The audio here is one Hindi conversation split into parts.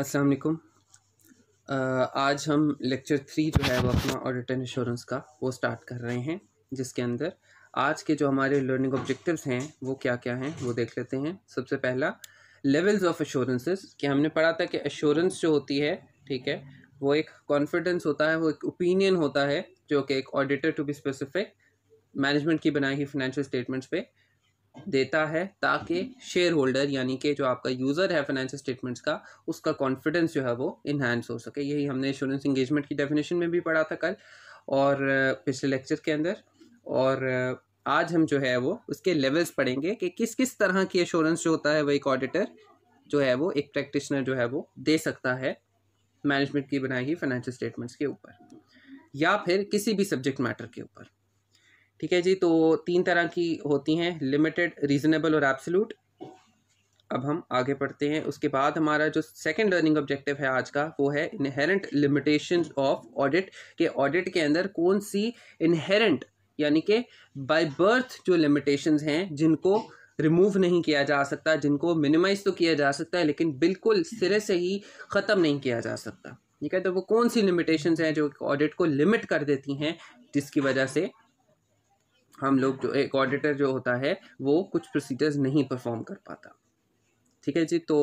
असलम आज हम लेक्चर थ्री जो है वो अपना ऑडिट एंड इंश्योरेंस का वो स्टार्ट कर रहे हैं जिसके अंदर आज के जो हमारे लर्निंग ऑब्जेक्टिव्स हैं वो क्या क्या हैं वो देख लेते हैं सबसे पहला लेवल्स ऑफ एश्योरेंसेस कि हमने पढ़ा था कि एश्योरेंस जो होती है ठीक है वो एक कॉन्फिडेंस होता है वो एक ओपिनियन होता है जो कि एक auditor to be specific management की बनाई हुई फिनेंशियल स्टेटमेंट्स पे देता है ताकि शेयर होल्डर यानी कि जो आपका यूज़र है फाइनेंस स्टेटमेंट्स का उसका कॉन्फिडेंस जो है वो इन्हांस हो सके यही हमने इंश्योरेंस इंगेजमेंट की डेफिनेशन में भी पढ़ा था कल और पिछले लेक्चर के अंदर और आज हम जो है वो उसके लेवल्स पढ़ेंगे कि किस किस तरह की एश्योरेंस जो होता है वो एक ऑडिटर जो है वो एक प्रैक्टिशनर जो है वो दे सकता है मैनेजमेंट की बनाई हुई फाइनेंशियल स्टेटमेंट्स के ऊपर या फिर किसी भी सब्जेक्ट मैटर के ऊपर ठीक है जी तो तीन तरह की होती हैं लिमिटेड रीजनेबल और एब्सोलूट अब हम आगे पढ़ते हैं उसके बाद हमारा जो सेकंड लर्निंग ऑब्जेक्टिव है आज का वो है इनहेरेंट लिमिटेशन ऑफ ऑडिट के ऑडिट के अंदर कौन सी इनहेरेंट यानी कि बाय बर्थ जो लिमिटेशंस हैं जिनको रिमूव नहीं किया जा सकता जिनको मिनिमाइज तो किया जा सकता है लेकिन बिल्कुल सिरे से ही ख़त्म नहीं किया जा सकता ठीक है तो वो कौन सी लिमिटेशंस हैं जो ऑडिट को लिमिट कर देती हैं जिसकी वजह से हम लोग जो एक ऑडिटर जो होता है वो कुछ प्रोसीजर्स नहीं परफॉर्म कर पाता ठीक है जी तो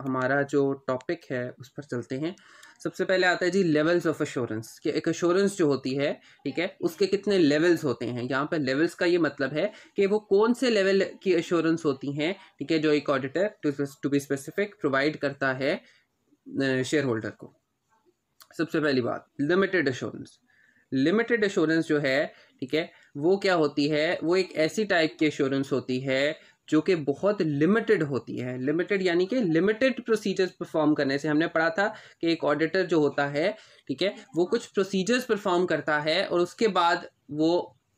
हमारा जो टॉपिक है उस पर चलते हैं सबसे पहले आता है जी लेवल्स ऑफ अश्योरेंस कि एक अश्योरेंस जो होती है ठीक है उसके कितने लेवल्स होते हैं यहाँ पर लेवल्स का ये मतलब है कि वो कौन से लेवल की अश्योरेंस होती हैं ठीक है जो एक auditor to be specific provide करता है शेयर होल्डर को सबसे पहली बात लिमिटेड अश्योरेंस लिमिटेड अश्योरेंस जो है ठीक है वो क्या होती है वो एक ऐसी टाइप की एश्योरेंस होती है जो कि बहुत लिमिटेड होती है लिमिटेड यानी कि लिमिटेड प्रोसीजर्स परफॉर्म करने से हमने पढ़ा था कि एक ऑडिटर जो होता है ठीक है वो कुछ प्रोसीजर्स परफॉर्म करता है और उसके बाद वो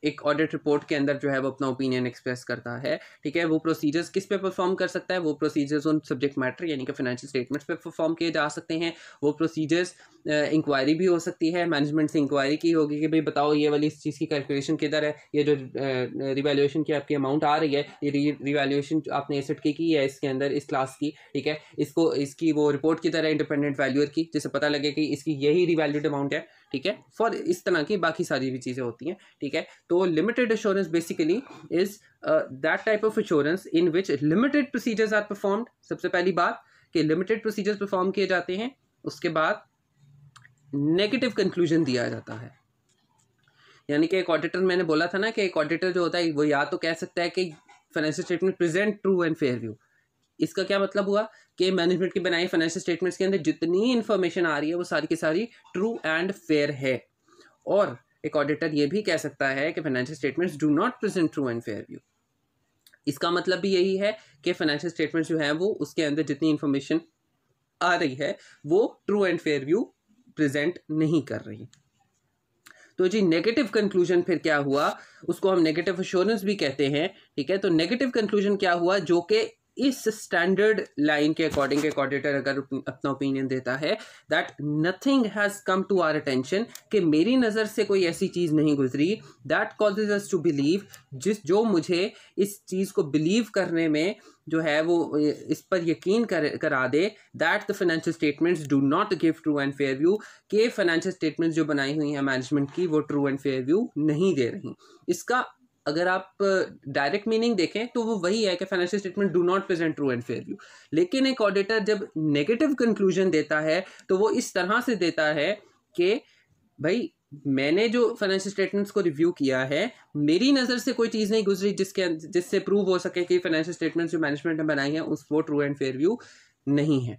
एक ऑडिट रिपोर्ट के अंदर जो है वो अपना ओपिनियन एक्सप्रेस करता है ठीक है वो प्रोसीजर्स किस पे परफॉर्म कर सकता है वो प्रोसीजर्स उन सब्जेक्ट मैटर यानी कि फाइनेंशियल स्टेटमेंट्स पे परफॉर्म किए जा सकते हैं वो प्रोसीजर्स इंक्वायरी भी हो सकती है मैनेजमेंट से इंक्वायरी की होगी कि भाई बताओ ये वाली इस चीज़ की कैलकुलेशन किधर है ये जो रिवैल्यूएशन की आपकी अमाउंट आ रही है ये रिवैल्यूएशन आपने एसेट की की है इसके अंदर इस क्लास की ठीक है इसको इसकी वो रिपोर्ट किधर है इंडिपेंडेंट वैल्यूअर की जिससे पता लगे कि इसकी यही रिवैल्यूड अमाउंट है ठीक है फॉर इस तरह की बाकी सारी भी चीज़ें होती हैं ठीक है तो limited insurance basically is that type of insurance in which limited procedures are performed सबसे पहली बात कि लिमिटेड प्रोसीजर्स परफॉर्म किए जाते हैं उसके बाद नेगेटिव कंक्लूजन दिया जाता है यानी कि एक ऑडिटर मैंने बोला था ना कि एक ऑडिटर जो होता है वो या तो कह सकता है कि financial statement present true and fair view इसका क्या मतलब हुआ कि मैनेजमेंट की बनाई फाइनेंशियल स्टेटमेंट्स के अंदर जितनी इन्फॉर्मेशन आ रही है वो सारी की सारी ट्रू एंड फेयर है और एक ऑडिटर ये भी कह सकता है कि financial statements do not present true and fair view इसका मतलब भी यही है कि फाइनेंशियल स्टेटमेंट्स जो है वो उसके अंदर जितनी इन्फॉर्मेशन आ रही है वो true and fair view present नहीं कर रही तो जी नेगेटिव कंक्लूजन फिर क्या हुआ उसको हम नेगेटिव अश्योरेंस भी कहते हैं ठीक है तो नेगेटिव कंक्लूजन क्या हुआ जो कि इस स्टैंडर्ड लाइन के अकॉर्डिंग एक ऑडिटर अगर अपना ओपिनियन देता है that nothing has come to our attention कि मेरी नज़र से कोई ऐसी चीज़ नहीं गुजरी that causes us to believe जिस जो मुझे इस चीज़ को बिलीव करने में जो है वो इस पर यकीन कर करा दे that the financial statements do not give true and fair view के फाइनेंशियल स्टेटमेंट्स जो बनाई हुई हैं मैनेजमेंट की वो ट्रू एंड फेयर व्यू नहीं दे रही इसका अगर आप डायरेक्ट मीनिंग देखें तो वो वही है कि financial statement do not present true and fair view लेकिन एक ऑडिटर जब नेगेटिव कंक्लूजन देता है तो वो इस तरह से देता है कि भाई मैंने जो फाइनेंशियल स्टेटमेंट्स को रिव्यू किया है मेरी नज़र से कोई चीज़ नहीं गुजरी जिसके अं-, जिससे प्रूव हो सके कि फाइनेंशियल स्टेटमेंट्स जो मैनेजमेंट ने बनाई हैं उस वो ट्रू एंड फेयर व्यू नहीं है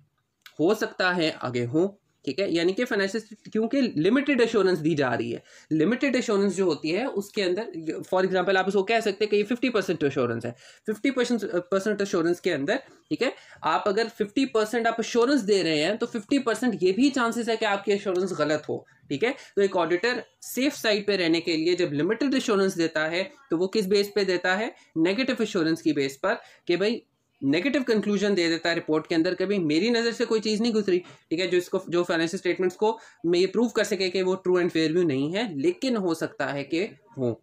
हो सकता है आगे हो ठीक है यानी कि फाइनेंशियल क्योंकि लिमिटेड एश्योरेंस दी जा रही है लिमिटेड एश्योरेंस जो होती है उसके अंदर फॉर एग्जांपल आप उसको कह सकते हैं कि ये फिफ्टी परसेंट एश्योरेंस है फिफ्टी परसेंट एश्योरेंस के अंदर ठीक है आप अगर फिफ्टी परसेंट आप एश्योरेंस दे रहे हैं तो फिफ्टी परसेंट ये भी चांसेस है कि आपकी एश्योरेंस गलत हो ठीक है तो एक ऑडिटर सेफ साइड पे रहने के लिए जब लिमिटेड एश्योरेंस देता है तो वो किस बेस पे देता है नेगेटिव एश्योरेंस की बेस पर कि भाई नेगेटिव कंक्लूजन दे देता है रिपोर्ट के अंदर कभी मेरी नज़र से कोई चीज़ नहीं गुजरी ठीक है जो इसको जो फाइनेंशियल स्टेटमेंट्स को मैं ये प्रूव कर सके कि वो ट्रू एंड फेयर व्यू नहीं है लेकिन हो सकता है कि हो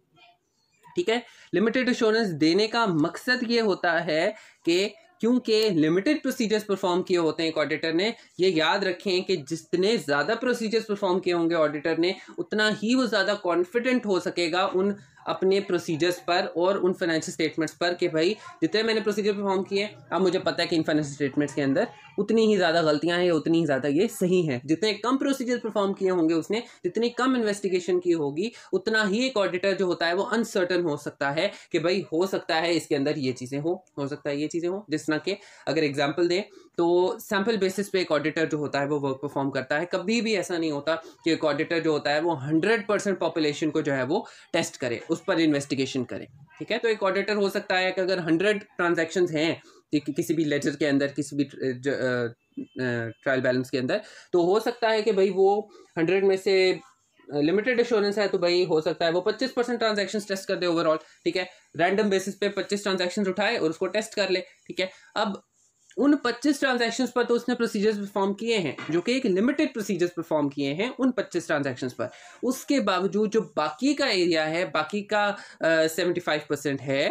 ठीक है लिमिटेड इंश्योरेंस देने का मकसद ये होता है कि क्योंकि लिमिटेड प्रोसीजर्स परफॉर्म किए होते हैं एक ऑडिटर ने ये याद रखें कि जितने ज़्यादा प्रोसीजर्स परफॉर्म किए होंगे ऑडिटर ने उतना ही वो ज़्यादा कॉन्फिडेंट हो सकेगा उन अपने प्रोसीजर्स पर और उन फाइनेंशियल स्टेटमेंट्स पर कि भाई जितने मैंने प्रोसीजर परफॉर्म किए अब मुझे पता है कि इन फाइनेंशियल स्टेटमेंट्स के अंदर उतनी ही ज़्यादा गलतियाँ हैं या उतनी ही ज़्यादा ये सही हैं जितने कम प्रोसीजर परफॉर्म किए होंगे उसने जितनी कम इन्वेस्टिगेशन की होगी उतना ही एक ऑडिटर जो होता है वो अनसर्टन हो सकता है कि भाई हो सकता है इसके अंदर ये चीज़ें हो हो सकता है ये चीज़ें हो जिस तरह के अगर एग्जाम्पल दें तो सैम्पल बेसिस पे एक ऑडिटर जो होता है वो वर्क परफॉर्म करता है कभी भी ऐसा नहीं होता कि एक ऑडिटर जो होता है वो हंड्रेड परसेंट पॉपुलेशन को जो है वो टेस्ट करे उस पर इन्वेस्टिगेशन करे ठीक है तो एक ऑडिटर हो सकता है कि अगर हंड्रेड ट्रांजेक्शन हैं कि किसी भी लेटर के अंदर किसी भी ट्रायल बैलेंस के अंदर तो हो सकता है कि भाई वो हंड्रेड में से लिमिटेड एश्योरेंस है तो भाई हो सकता है वो पच्चीस परसेंट ट्रांजेक्शन टेस्ट कर दे ओवरऑल ठीक है रैंडम बेसिस पे पच्चीस ट्रांजेक्शन उठाए और उसको टेस्ट कर ले ठीक है अब उन 25 ट्रांजेक्शन पर तो उसने प्रोसीजर्स परफॉर्म किए हैं जो कि एक लिमिटेड प्रोसीजर्स परफॉर्म किए हैं उन 25 ट्रांजेक्शन पर उसके बावजूद जो बाकी का एरिया है बाकी का सेवेंटी फाइव परसेंट है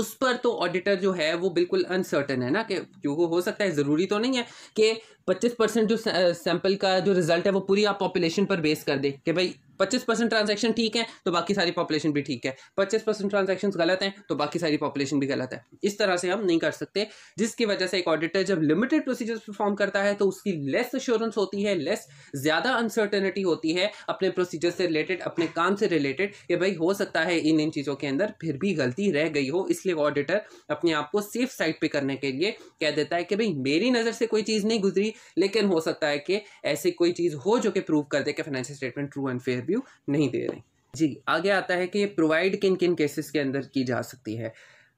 उस पर तो ऑडिटर जो है वो बिल्कुल अनसर्टन है ना कि जो हो सकता है ज़रूरी तो नहीं है कि 25 परसेंट जो सैंपल का जो रिजल्ट है वो पूरी आप पॉपुलेशन पर बेस कर दे कि भाई पच्चीस परसेंट ट्रांजेक्शन ठीक है तो बाकी सारी पॉपुलेशन भी ठीक है पच्चीस परसेंट ट्रांजेक्शन गलत हैं तो बाकी सारी पॉपुलेशन भी गलत है इस तरह से हम नहीं कर सकते जिसकी वजह से एक ऑडिटर जब लिमिटेड प्रोसीजर्स परफॉर्म करता है तो उसकी लेस एश्योरेंस होती है लेस ज़्यादा अनसर्टेनिटी होती है अपने प्रोसीजर से रिलेटेड अपने काम से रिलेटेड कि भाई हो सकता है इन इन चीज़ों के अंदर फिर भी गलती रह गई हो इसलिए ऑडिटर अपने आप को सेफ साइड पे करने के लिए कह देता है कि भाई मेरी नज़र से कोई चीज़ नहीं गुजरी लेकिन हो सकता है कि ऐसी कोई चीज़ हो जो कि प्रूव कर दे कि financial statement true and fair review नहीं दे रहे जी आगे आता है कि ये प्रोवाइड किन किन केसेस के अंदर की जा सकती है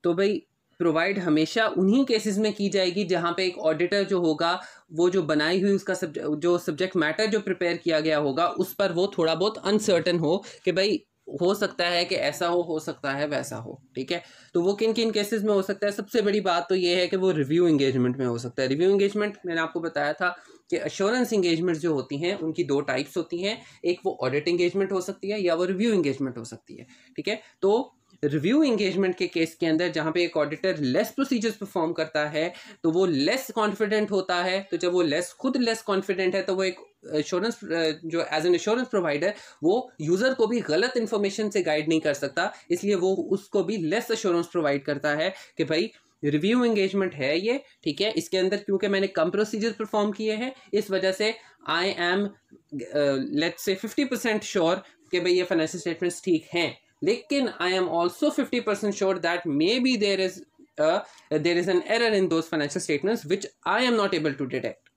तो भाई प्रोवाइड हमेशा उन्हीं केसेस में की जाएगी जहाँ पे एक ऑडिटर जो होगा वो जो बनाई हुई उसका सब्ज, जो सब्जेक्ट मैटर जो प्रिपेयर किया गया होगा उस पर वो थोड़ा बहुत अनसर्टन हो कि भाई हो सकता है कि ऐसा हो हो सकता है वैसा हो ठीक है तो वो किन किन केसेस में हो सकता है सबसे बड़ी बात तो ये है कि वो रिव्यू इंगेजमेंट में हो सकता है रिव्यू इंगेजमेंट मैंने आपको बताया था कि अश्योरेंस इंगेजमेंट जो होती हैं उनकी दो टाइप्स होती हैं एक वो ऑडिट इंगेजमेंट हो सकती है या वो रिव्यू इंगेजमेंट हो सकती है ठीक है तो रिव्यू इंगेजमेंट के केस के अंदर जहाँ पे एक ऑडिटर लेस प्रोसीजर्स परफॉर्म करता है तो वो लेस कॉन्फिडेंट होता है तो जब वो लेस खुद लेस कॉन्फिडेंट है तो वो एक इंश्योरेंस जो एज एन इंश्योरेंस प्रोवाइडर वो यूज़र को भी गलत इन्फॉर्मेशन से गाइड नहीं कर सकता इसलिए वो उसको भी लेस अश्योरेंस प्रोवाइड करता है कि भाई रिव्यू एंगेजमेंट है ये ठीक है इसके अंदर क्योंकि मैंने कम प्रोसीजर परफॉर्म किए हैं इस वजह से आई एम लेट से फिफ्टी परसेंट श्योर कि भाई ये फाइनेंशियल स्टेटमेंट्स ठीक हैं लेकिन I am also fifty percent sure that may be there is there is an error in those financial statements which I am not able to detect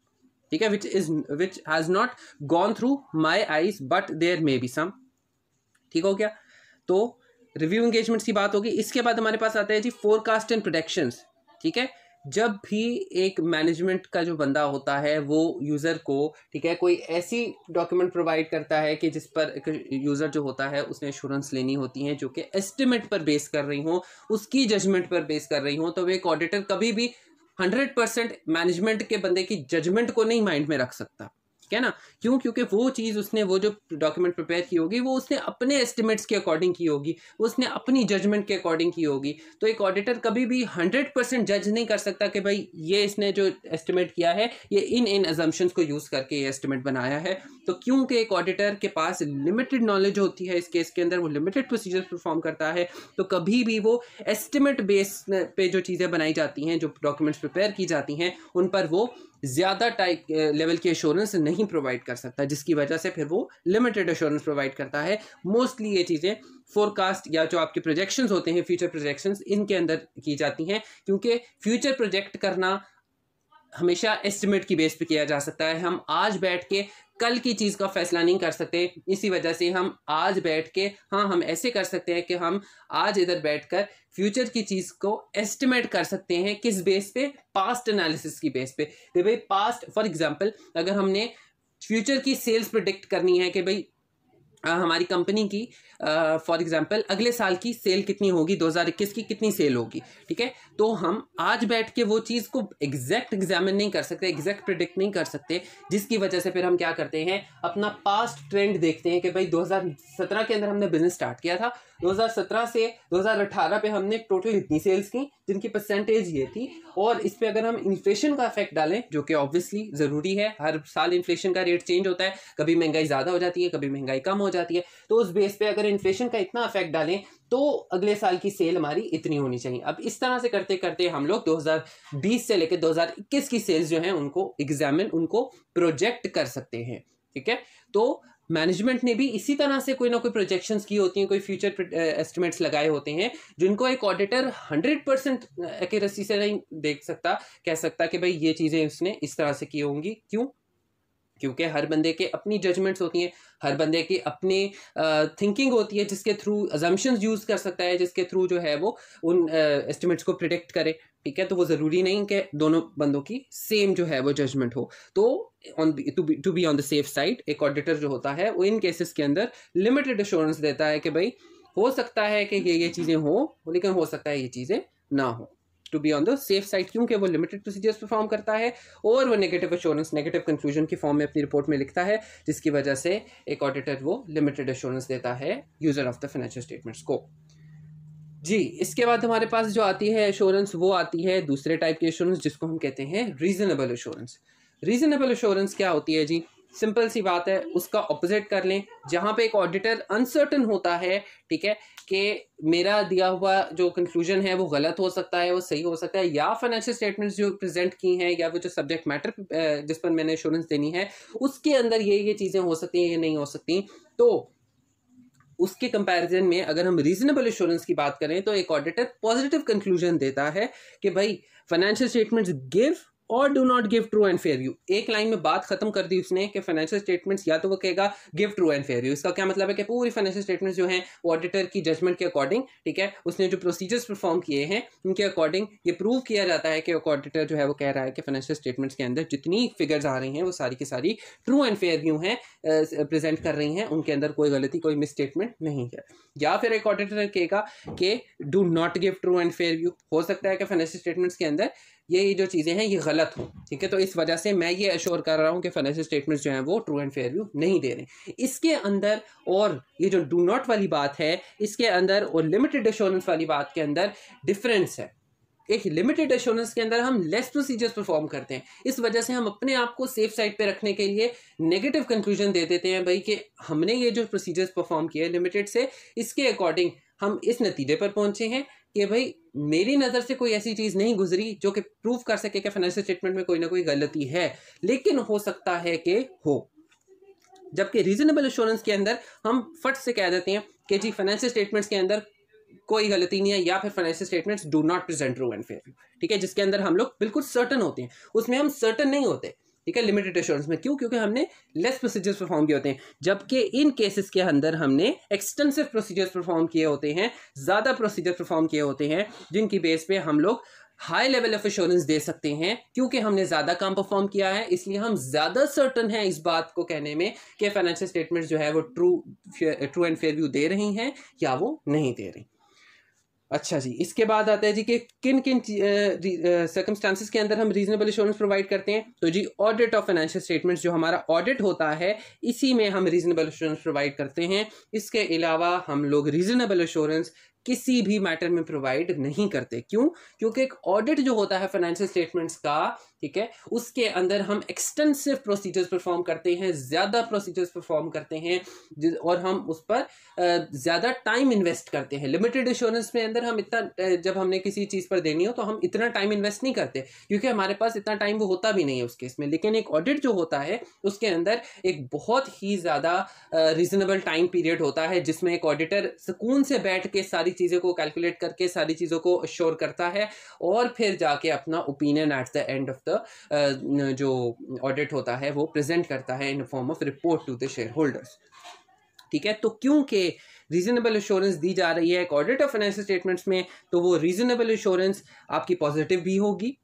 ठीक है which is which has not gone through my eyes but there may be some ठीक हो गया तो रिव्यू इंगेजमेंट्स की बात होगी इसके बाद हमारे पास आता है जी फोरकास्ट एंड प्रोडक्शंस ठीक है जब भी एक मैनेजमेंट का जो बंदा होता है वो यूज़र को ठीक है कोई ऐसी डॉक्यूमेंट प्रोवाइड करता है कि जिस पर एक यूज़र जो होता है उसने इंश्योरेंस लेनी होती है जो कि एस्टिमेट पर बेस कर रही हो उसकी जजमेंट पर बेस कर रही हो तो एक ऑडिटर कभी भी हंड्रेड परसेंट मैनेजमेंट के बंदे की जजमेंट को नहीं माइंड में रख सकता ठीक है ना क्यों क्योंकि वो चीज़ उसने वो जो डॉक्यूमेंट प्रिपेयर की होगी वो उसने अपने एस्टिमेट्स के अकॉर्डिंग की होगी उसने अपनी जजमेंट के अकॉर्डिंग की होगी तो एक ऑडिटर कभी भी हंड्रेड परसेंट जज नहीं कर सकता कि भाई ये इसने जो एस्टिमेट किया है ये इन इन एजम्पन्स को यूज़ करके ये एस्टिमेट बनाया है तो क्योंकि एक ऑडिटर के पास लिमिटेड नॉलेज होती है इस केस के अंदर वो लिमिटेड प्रोसीजर परफॉर्म करता है तो कभी भी वो एस्टिमेट बेस पे जो चीज़ें बनाई जाती हैं जो डॉक्यूमेंट्स प्रिपेयर की जाती हैं उन पर वो ज़्यादा टाइप लेवल की एश्योरेंस नहीं प्रोवाइड कर सकता जिसकी वजह से फिर वो लिमिटेड एश्योरेंस प्रोवाइड करता है मोस्टली ये चीज़ें फोरकास्ट या जो आपके प्रोजेक्शंस होते हैं फ्यूचर प्रोजेक्शंस इनके अंदर की जाती हैं क्योंकि फ्यूचर प्रोजेक्ट करना हमेशा एस्टिमेट की बेस पे किया जा सकता है हम आज बैठ के कल की चीज़ का फैसला नहीं कर सकते इसी वजह से हम आज बैठ के हाँ हम ऐसे कर सकते हैं कि हम आज इधर बैठकर फ्यूचर की चीज़ को एस्टिमेट कर सकते हैं किस बेस पे पास्ट एनालिसिस की बेस पे भाई पास्ट फॉर एग्जांपल अगर हमने फ्यूचर की सेल्स प्रोडिक्ट करनी है कि भाई हमारी कंपनी की फॉर एग्जांपल अगले साल की सेल कितनी होगी 2021 की कितनी सेल होगी ठीक है तो हम आज बैठ के वो चीज़ को एग्जैक्ट एग्जामिन नहीं कर सकते एग्जैक्ट प्रिडिक्ट नहीं कर सकते जिसकी वजह से फिर हम क्या करते हैं अपना पास्ट ट्रेंड देखते हैं कि भाई 2017 के अंदर हमने बिजनेस स्टार्ट किया था 2017 से 2018 पे हमने टोटल इतनी सेल्स की जिनकी परसेंटेज ये थी और इस पर अगर हम इन्फ्लेशन का इफेक्ट डालें जो कि ऑब्वियसली ज़रूरी है हर साल इन्फ्लेशन का रेट चेंज होता है कभी महंगाई ज़्यादा हो जाती है कभी महंगाई कम हो जाती है तो उस बेस पे अगर इन्फ्लेशन का इतना इफेक्ट डालें तो अगले साल की सेल हमारी इतनी होनी चाहिए अब इस तरह से करते करते हम लोग 2020 से लेकर 2021 की सेल्स जो हैं उनको एग्जामिन उनको प्रोजेक्ट कर सकते हैं ठीक है तो मैनेजमेंट ने भी इसी तरह से कोई ना कोई प्रोजेक्शंस की होती हैं कोई फ्यूचर एस्टिमेट्स लगाए होते हैं जिनको एक ऑडिटर हंड्रेड परसेंट एक्यूरेसी से नहीं देख सकता कह सकता कि भाई ये चीज़ें उसने इस तरह से की होंगी क्यों क्योंकि हर बंदे के अपनी जजमेंट्स होती हैं हर बंदे की अपनी थिंकिंग होती है जिसके थ्रू अजम्पन्स यूज़ कर सकता है जिसके थ्रू जो है वो उन एस्टिमेट्स को प्रिडिक्ट करे ठीक है तो वो ज़रूरी नहीं कि दोनों बंदों की सेम जो है वो जजमेंट हो तो on to be on the safe side एक ऑडिटर जो होता है वो इन केसेस के अंदर लिमिटेड एश्योरेंस देता है कि भाई हो सकता है कि ये ये चीज़ें हो लेकिन हो सकता है ये चीज़ें ना हो to be on the safe side क्योंकि वो लिमिटेड प्रोसीजर्स परफॉर्म करता है और वो नेगेटिव अश्योरेंस नेगेटिव कंक्लूजन की फॉर्म में अपनी रिपोर्ट में लिखता है जिसकी वजह से एक ऑडिटर वो लिमिटेड अश्योरेंस देता है user of the financial statements को जी इसके बाद हमारे पास जो आती है एश्योरेंस वो आती है दूसरे टाइप की एश्योरेंस जिसको हम कहते हैं रीजनेबल एश्योरेंस रीजनेबल एश्योरेंस क्या होती है जी सिंपल सी बात है उसका ऑपोजिट कर लें जहाँ पे एक ऑडिटर अनसर्टन होता है ठीक है कि मेरा दिया हुआ जो कंक्लूजन है वो गलत हो सकता है वो सही हो सकता है या फाइनेंशियल स्टेटमेंट्स जो प्रेजेंट की हैं या वो जो सब्जेक्ट मैटर जिस पर मैंने इंश्योरेंस देनी है उसके अंदर ये ये चीज़ें हो सकती हैं ये नहीं हो सकती तो उसके कंपैरिजन में अगर हम रीजनेबल इंश्योरेंस की बात करें तो एक ऑडिटर पॉजिटिव कंक्लूजन देता है कि भाई फाइनेंशियल स्टेटमेंट्स गिव और do not give true and fair view एक लाइन में बात खत्म कर दी उसने कि फाइनेंशियल स्टेटमेंट्स या तो वो कहेगा give true and fair view इसका क्या मतलब है कि पूरी फाइनेंशियल स्टेटमेंट्स जो हैं वो ऑडिटर की जजमेंट के अकॉर्डिंग ठीक है उसने जो प्रोसीजर्स परफॉर्म किए हैं उनके अकॉर्डिंग ये प्रूव किया जाता है कि ऑडिटर जो है वो कह रहा है कि फाइनेंशियल स्टेटमेंट्स के अंदर जितनी फिगर्स आ रही हैं वो सारी की सारी ट्रू एंड फेयर यू हैं प्रेजेंट कर रही हैं उनके अंदर कोई गलती कोई मिस स्टेटमेंट नहीं है या फिर एक ऑडिटर कहेगा कि do not give true and fair view हो सकता है कि फाइनेंशियल स्टेटमेंट्स के अंदर ये ये जो चीज़ें हैं ये गलत हों ठीक है तो इस वजह से मैं ये अश्योर कर रहा हूँ कि फाइनेंशियल स्टेटमेंट्स जो हैं वो ट्रू एंड फेयर व्यू नहीं दे रहे इसके अंदर और ये जो डू नॉट वाली बात है इसके अंदर और लिमिटेड एश्योरेंस वाली बात के अंदर डिफरेंस है एक लिमिटेड एश्योरेंस के अंदर हम लेस प्रोसीजर्स परफॉर्म करते हैं इस वजह से हम अपने आप को सेफ साइड पे रखने के लिए नेगेटिव कंक्लूजन दे देते हैं भाई कि हमने ये जो प्रोसीजर्स परफॉर्म किए लिमिटेड से इसके अकॉर्डिंग हम इस नतीजे पर पहुंचे हैं कि भाई मेरी नज़र से कोई ऐसी चीज़ नहीं गुजरी जो कि प्रूव कर सके कि फाइनेंशियल स्टेटमेंट में कोई ना कोई गलती है लेकिन हो सकता है कि हो जबकि रीजनेबल इंश्योरेंस के अंदर हम फट से कह देते हैं कि जी फाइनेंशियल स्टेटमेंट्स के अंदर कोई गलती नहीं है या फिर financial statements do not present true and fair ठीक है जिसके अंदर हम लोग बिल्कुल सर्टन होते हैं उसमें हम सर्टन नहीं होते ठीक है लिमिटेड एश्योरेंस में क्यों क्योंकि हमने लेस प्रोसीजर्स परफॉर्म किए होते हैं जबकि इन केसेस के अंदर हमने एक्सटेंसिव प्रोसीजर्स परफॉर्म किए होते हैं ज़्यादा प्रोसीजर परफॉर्म किए होते हैं जिनकी बेस पे हम लोग हाई लेवल ऑफ एश्योरेंस दे सकते हैं क्योंकि हमने ज़्यादा काम परफॉर्म किया है इसलिए हम ज़्यादा सर्टन हैं इस बात को कहने में कि फाइनेंशियल स्टेटमेंट जो है वो true true and fair view दे रही हैं या वो नहीं दे रही अच्छा जी इसके बाद आता है जी कि किन किन सर्कमस्टांसिस के अंदर हम रीजनेबल इंश्योरेंस प्रोवाइड करते हैं तो जी ऑडिट ऑफ फाइनेंशियल स्टेटमेंट्स जो हमारा ऑडिट होता है इसी में हम रीजनेबल इंश्योरेंस प्रोवाइड करते हैं इसके अलावा हम लोग रीजनेबल इंश्योरेंस किसी भी मैटर में प्रोवाइड नहीं करते क्यों क्योंकि एक ऑडिट जो होता है फाइनेंशियल स्टेटमेंट्स का ठीक है उसके अंदर हम एक्सटेंसिव प्रोसीजर्स परफॉर्म करते हैं ज़्यादा प्रोसीजर्स परफॉर्म करते हैं और हम उस पर ज़्यादा टाइम इन्वेस्ट करते हैं लिमिटेड इंश्योरेंस में अंदर हम इतना जब हमने किसी चीज़ पर देनी हो तो हम इतना टाइम इन्वेस्ट नहीं करते क्योंकि हमारे पास इतना टाइम वो होता भी नहीं है उस केस में लेकिन एक ऑडिट जो होता है उसके अंदर एक बहुत ही ज़्यादा रीजनेबल टाइम पीरियड होता है जिसमें एक ऑडिटर सुकून से बैठ के सारी चीज़ों को कैलकुलेट करके सारी चीज़ों को श्योर करता है और फिर जाके अपना opinion at the end of the जो ऑडिट होता है वो प्रेजेंट करता है in form of report to the shareholders ठीक है तो क्योंकि रीजनेबल इंश्योरेंस दी जा रही है एक ऑडिट ऑफ फाइनेंशियल स्टेटमेंट्स में तो वो रीजनेबल इंश्योरेंस आपकी पॉजिटिव भी होगी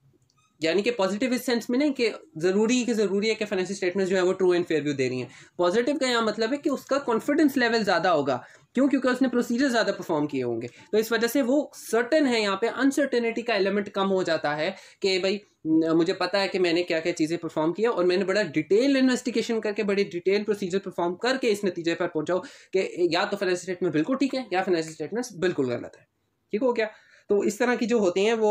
यानी कि पॉजिटिव इस सेंस में नहीं कि ज़रूरी कि ज़रूरी है कि फाइनेंशियल स्टेटमेंट्स जो है वो ट्रू एंड फेयर व्यू दे रही हैं पॉजिटिव का यहाँ मतलब है कि उसका कॉन्फिडेंस लेवल ज़्यादा होगा क्यों क्योंकि उसने प्रोसीजर ज़्यादा परफॉर्म किए होंगे तो इस वजह से वो सर्टन है यहाँ पे अनसर्टेनिटी का एलिमेंट कम हो जाता है कि भाई मुझे पता है कि मैंने क्या क्या चीज़ें परफॉर्म किया और मैंने बड़ा डिटेल इन्वेस्टिगेशन करके बड़ी डिटेल प्रोसीजर परफॉर्म करके इस नतीजे पर पहुंचाओ कि या तो फाइनेंशियल स्टेटमेंट बिल्कुल ठीक है या फाइनेंशियल स्टेटमेंट्स बिल्कुल गलत है ठीक हो गया तो इस तरह की जो होते हैं वो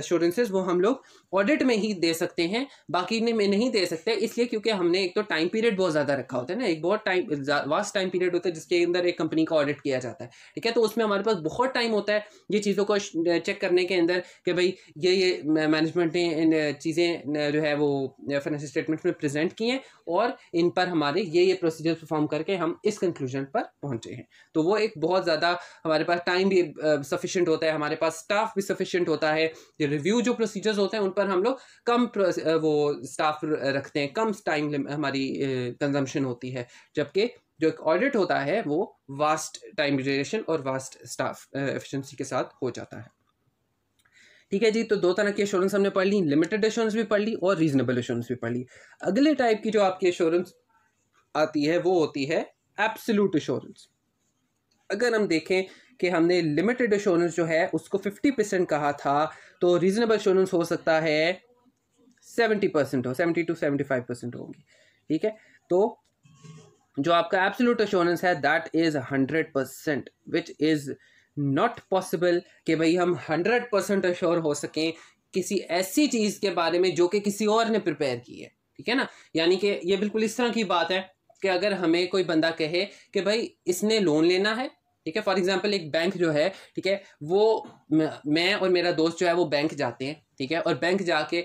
एश्योरेंसेज वो हम लोग ऑडिट में ही दे सकते हैं बाकी में नहीं दे सकते इसलिए क्योंकि हमने एक तो टाइम पीरियड बहुत ज़्यादा रखा होता है ना एक बहुत टाइम वास्ट टाइम पीरियड होता है जिसके अंदर एक कंपनी का ऑडिट किया जाता है ठीक है तो उसमें हमारे पास बहुत टाइम होता है ये चीज़ों को चेक करने के अंदर कि भाई ये ये मैनेजमेंट ने इन चीज़ें जो है वो फाइनेंशियल स्टेटमेंट में प्रजेंट किए हैं और इन पर हमारे ये ये प्रोसीजर परफॉर्म करके हम इस कंक्लूजन पर पहुँचे हैं तो वो एक बहुत ज़्यादा हमारे पास टाइम भी सफिशेंट uh, होता है हमारे पास स्टाफ भी सफिशेंट होता है रिव्यू जो प्रोसीजर्स होते हैं उन पर हम लोग कम वो स्टाफ रखते हैं कम टाइम हमारी कंजम्पशन होती है जबकि जो एक ऑडिट होता है वो वास्ट टाइम ड्यूरेशन और वास्ट स्टाफ एफिशिएंसी के साथ हो जाता है ठीक है जी तो दो तरह की एश्योरेंस हमने पढ़ ली लिमिटेड एश्योरेंस भी पढ़ ली और रीजनेबल एश्योरेंस भी पढ़ ली अगले टाइप की जो आपकी एश्योरेंस आती है वो होती है एब्सोल्यूट एश्योरेंस अगर हम देखें कि हमने लिमिटेड एश्योरेंस जो है उसको फिफ्टी परसेंट कहा था तो रीजनेबल इंश्योरेंस हो सकता है सेवेंटी परसेंट हो seventy to seventy five percent होगी ठीक है तो जो आपका एब्सोल्यूट एश्योरेंस है that is hundred percent which is not possible कि भाई हम हंड्रेड परसेंट अश्योर हो सकें किसी ऐसी चीज़ के बारे में जो कि किसी और ने प्रिपेयर की है ठीक है ना यानी कि ये बिल्कुल इस तरह की बात है कि अगर हमें कोई बंदा कहे कि भाई इसने लोन लेना है ठीक है फॉर एग्जाम्पल एक बैंक जो है ठीक है वो मैं और मेरा दोस्त जो है वो बैंक जाते हैं ठीक है और बैंक जाके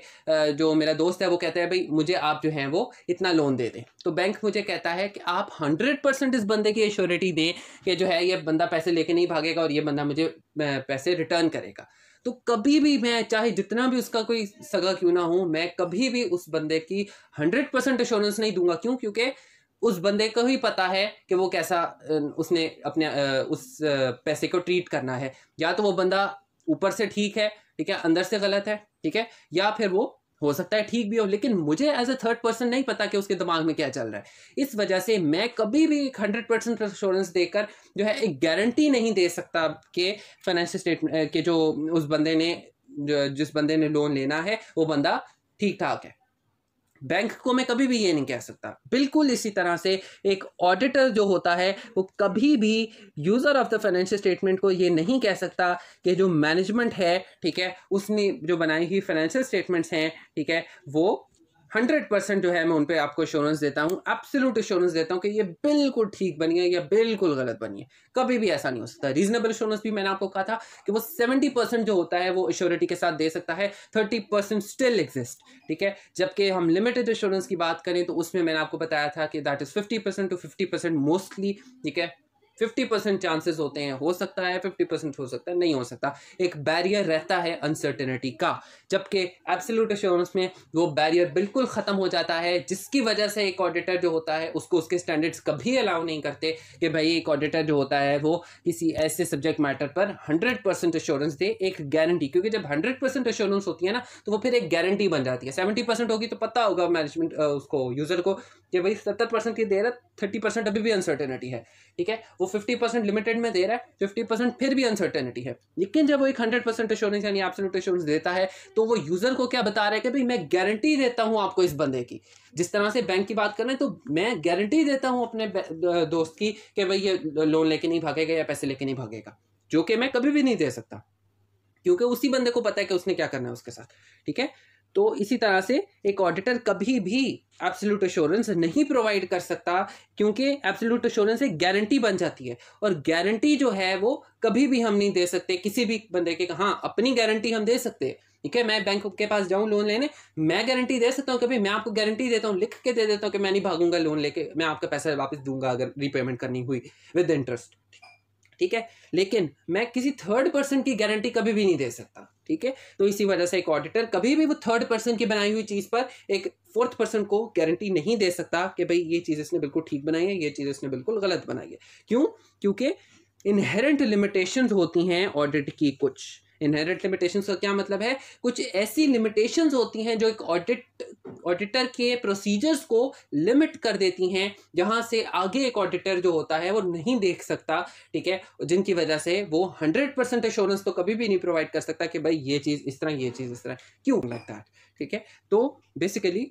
जो मेरा दोस्त है वो कहता है भाई मुझे आप जो है वो इतना लोन दे दें तो बैंक मुझे कहता है कि आप हंड्रेड परसेंट इस बंदे की एश्योरिटी दें कि जो है ये बंदा पैसे लेके नहीं भागेगा और ये बंदा मुझे पैसे रिटर्न करेगा तो कभी भी मैं चाहे जितना भी उसका कोई सगा क्यों ना हो मैं कभी भी उस बंदे की हंड्रेड परसेंट एश्योरेंस नहीं दूंगा क्यों क्योंकि उस बंदे को ही पता है कि वो कैसा उसने अपने उस पैसे को ट्रीट करना है या तो वो बंदा ऊपर से ठीक है ठीक है अंदर से गलत है ठीक है या फिर वो हो सकता है ठीक भी हो लेकिन मुझे एज ए थर्ड पर्सन नहीं पता कि उसके दिमाग में क्या चल रहा है इस वजह से मैं कभी भी एक हंड्रेड परसेंट इंश्योरेंस देकर जो है एक गारंटी नहीं दे सकता कि फाइनेंशियल स्टेटमेंट के जो उस बंदे ने जिस बंदे ने लोन लेना है वो बंदा ठीक ठाक है बैंक को मैं कभी भी ये नहीं कह सकता बिल्कुल इसी तरह से एक ऑडिटर जो होता है वो कभी भी user of the financial statement को ये नहीं कह सकता कि जो मैनेजमेंट है ठीक है उसने जो बनाई हुई फाइनेंशियल स्टेटमेंट्स हैं ठीक है वो हंड्रेड परसेंट जो है मैं उन पर आपको इश्योरेंस देता हूँ एब्सोल्यूट इश्योरेंस देता हूँ कि ये बिल्कुल ठीक बनी है या बिल्कुल गलत बनी है कभी भी ऐसा नहीं हो सकता रीजनेबल इश्योरेंस भी मैंने आपको कहा था कि वो सेवेंटी परसेंट जो होता है वो एश्योरिटी के साथ दे सकता है थर्टी परसेंट स्टिल एग्जिस्ट ठीक है जबकि हम लिमिटेड इश्योरेंस की बात करें तो उसमें मैंने आपको बताया था कि that is fifty percent to fifty percent mostly ठीक है फिफ्टी परसेंट चांसेस होते हैं हो सकता है फिफ्टी परसेंट हो सकता है नहीं हो सकता एक बैरियर रहता है अनसर्टेनिटी का जबकि एब्सोल्यूट एश्योरेंस में वो बैरियर बिल्कुल ख़त्म हो जाता है जिसकी वजह से एक ऑडिटर जो होता है उसको उसके स्टैंडर्ड्स कभी अलाउ नहीं करते कि भाई एक ऑडिटर जो होता है वो किसी ऐसे सब्जेक्ट मैटर पर हंड्रेड परसेंट एश्योरेंस दे एक गारंटी क्योंकि जब हंड्रेड परसेंट एश्योरेंस होती है ना तो वो फिर एक गारंटी बन जाती है सेवेंटी परसेंट होगी तो पता होगा मैनेजमेंट उसको यूज़र को कि भाई सत्तर परसेंट की दे रहा थर्टी परसेंट अभी भी अनसर्टेनिटी है ठीक है वो फिफ्टी परसेंट लिमिटेड में दे रहा है फिफ्टी परसेंट फिर भी अनसर्टेनिटी है लेकिन जब वो एक हंड्रेड परसेंट एश्योरेंस यानी एब्सोल्यूट एश्योरेंस देता है तो वो यूजर को क्या बता रहा है कि भाई मैं गारंटी देता हूँ आपको इस बंदे की जिस तरह से बैंक की बात करें तो मैं गारंटी देता हूँ अपने दोस्त की कि भाई ये लोन लेके नहीं भागेगा या पैसे लेके नहीं भागेगा जो कि मैं कभी भी नहीं दे सकता क्योंकि उसी बंदे को पता है कि उसने क्या करना है उसके साथ ठीक है तो इसी तरह से एक ऑडिटर कभी भी एब्सोल्यूट एश्योरेंस नहीं प्रोवाइड कर सकता क्योंकि एब्सोल्यूट एश्योरेंस एक गारंटी बन जाती है और गारंटी जो है वो कभी भी हम नहीं दे सकते किसी भी बंदे के हाँ अपनी गारंटी हम दे सकते हैं ठीक है मैं बैंक के पास जाऊं लोन लेने मैं गारंटी दे सकता हूं कभी मैं आपको गारंटी देता हूं लिख के दे देता हूं कि मैं नहीं भागूंगा लोन लेके मैं आपका पैसा वापस दूंगा अगर रीपेमेंट करनी हुई विद इंटरेस्ट ठीक है लेकिन मैं किसी थर्ड पर्सन की गारंटी कभी भी नहीं दे सकता ठीक है तो इसी वजह से एक ऑडिटर कभी भी वो थर्ड पर्सन की बनाई हुई चीज़ पर एक फोर्थ पर्सन को गारंटी नहीं दे सकता कि भाई ये चीज़ इसने बिल्कुल ठीक बनाई है ये चीज़ इसने बिल्कुल गलत बनाई है क्यों क्योंकि इनहेरेंट लिमिटेशन होती हैं ऑडिट की कुछ इनहेरिट लिमिटेशंस का क्या मतलब है कुछ ऐसी लिमिटेशंस होती हैं जो एक ऑडिट ऑडिटर के प्रोसीजर्स को लिमिट कर देती हैं जहां से आगे एक ऑडिटर जो होता है वो नहीं देख सकता ठीक है जिनकी वजह से वो हंड्रेड परसेंट एश्योरेंस तो कभी भी नहीं प्रोवाइड कर सकता कि भाई ये चीज़ इस तरह ये चीज़ इस तरह क्यों लगता है ठीक है तो बेसिकली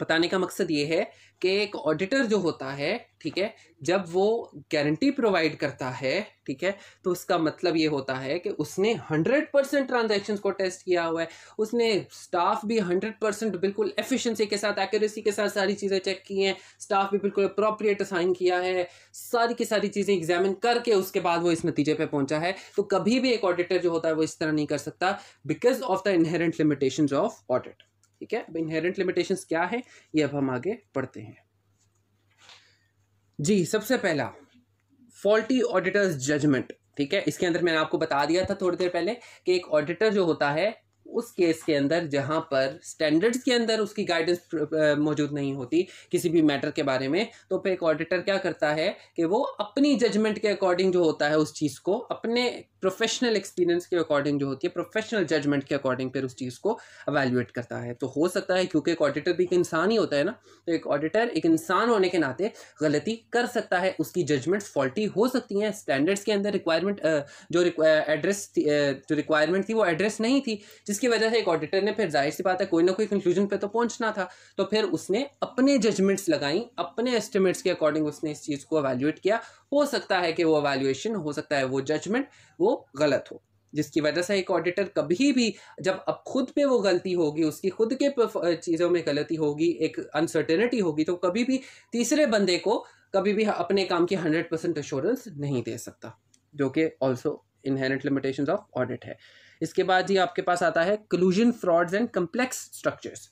बताने का मकसद ये है कि एक ऑडिटर जो होता है ठीक है जब वो गारंटी प्रोवाइड करता है ठीक है तो उसका मतलब ये होता है कि उसने 100 परसेंट ट्रांजेक्शन को टेस्ट किया हुआ है उसने स्टाफ भी 100 परसेंट बिल्कुल एफिशिएंसी के साथ एक्यूरेसी के साथ सारी चीज़ें चेक की हैं स्टाफ भी बिल्कुल अप्रोप्रिएट असाइन किया है सारी की सारी चीज़ें एग्जामिन करके उसके बाद वो इस नतीजे पर पहुंचा है तो कभी भी एक ऑडिटर जो होता है वो इस तरह नहीं कर सकता because of the inherent limitation of audit ठीक है इनहेरेंट लिमिटेशन क्या है ये अब हम आगे पढ़ते हैं जी सबसे पहला फॉल्टी ऑडिटर्स जजमेंट ठीक है इसके अंदर मैंने आपको बता दिया था थोड़ी देर पहले कि एक ऑडिटर जो होता है उस केस के अंदर जहाँ पर स्टैंडर्ड्स के अंदर उसकी गाइडेंस uh, uh, मौजूद नहीं होती किसी भी मैटर के बारे में तो फिर एक ऑडिटर क्या करता है कि वो अपनी जजमेंट के अकॉर्डिंग जो होता है उस चीज़ को अपने प्रोफेशनल एक्सपीरियंस के अकॉर्डिंग जो होती है प्रोफेशनल जजमेंट के अकॉर्डिंग फिर उस चीज़ को अवेल्युएट करता है तो हो सकता है क्योंकि एक ऑडिटर भी एक इंसान ही होता है ना तो एक ऑडिटर एक इंसान होने के नाते गलती कर सकता है उसकी जजमेंट फॉल्टी हो सकती हैं स्टैंडर्ड्स के अंदर रिक्वायरमेंट uh, जो एड्रेस जो रिक्वायरमेंट थी वो एड्रेस नहीं थी जिस जिसकी वजह से एक ऑडिटर ने फिर जाहिर सी बात है कोई ना कोई कंक्लूजन पे तो पहुंचना था तो फिर उसने अपने जजमेंट्स लगाई अपने एस्टिमेट्स के अकॉर्डिंग उसने इस चीज़ को अवेल्यूएट किया हो सकता है कि वो अवेल्यूएशन हो सकता है वो जजमेंट वो गलत हो जिसकी वजह से एक ऑडिटर कभी भी जब अब खुद पे वो गलती होगी उसकी खुद के चीज़ों में गलती होगी एक अनसर्टेनिटी होगी तो कभी भी तीसरे बंदे को कभी भी अपने काम की हंड्रेड परसेंट अश्योरेंस नहीं दे सकता जो कि also inherent limitation of audit है इसके बाद ही आपके पास आता है collusion frauds and complex structures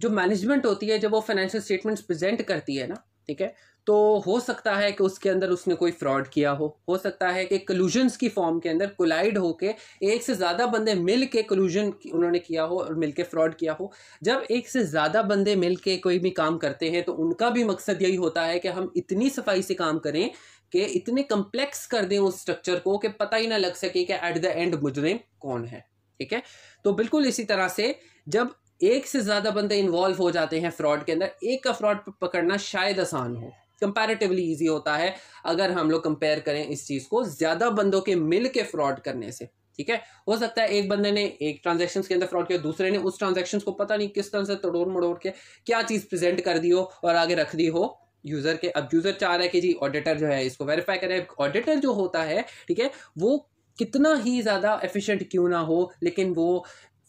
जो मैनेजमेंट होती है जब वो फाइनेंशियल स्टेटमेंट्स प्रेजेंट करती है ना ठीक है तो हो सकता है कि उसके अंदर उसने कोई फ्रॉड किया हो हो सकता है कि कलूजन्स की फॉर्म के अंदर कोलाइड होके एक से ज़्यादा बंदे मिल के कलूजन उन्होंने किया हो और मिल के फ्रॉड किया हो जब एक से ज़्यादा बंदे मिल के कोई भी काम करते हैं तो उनका भी मकसद यही होता है कि हम इतनी सफाई से काम करें कि इतने कम्प्लेक्स कर दें उस स्ट्रक्चर को कि पता ही ना लग सके कि एट द एंड मुजरिम कौन है ठीक है तो बिल्कुल इसी तरह से जब एक से ज़्यादा बंदे इन्वॉल्व हो जाते हैं फ्रॉड के अंदर एक का फ्रॉड पकड़ना शायद आसान हो कंपैरेटिवली इजी होता है अगर हम लोग कंपेयर करें इस चीज़ को ज़्यादा बंदों के मिल के फ्रॉड करने से ठीक है हो सकता है एक बंदे ने एक ट्रांजेक्शन के अंदर फ्रॉड किया दूसरे ने उस ट्रांजेक्शन को पता नहीं किस तरह से तोड़ोड़ मड़ोड़ के क्या चीज़ प्रेजेंट कर दी हो और आगे रख दी हो यूज़र के अब यूज़र चाह रहा है कि जी ऑडिटर जो है इसको वेरीफाई करें ऑडिटर जो होता है ठीक है वो कितना ही ज़्यादा एफिशिएंट क्यों ना हो लेकिन वो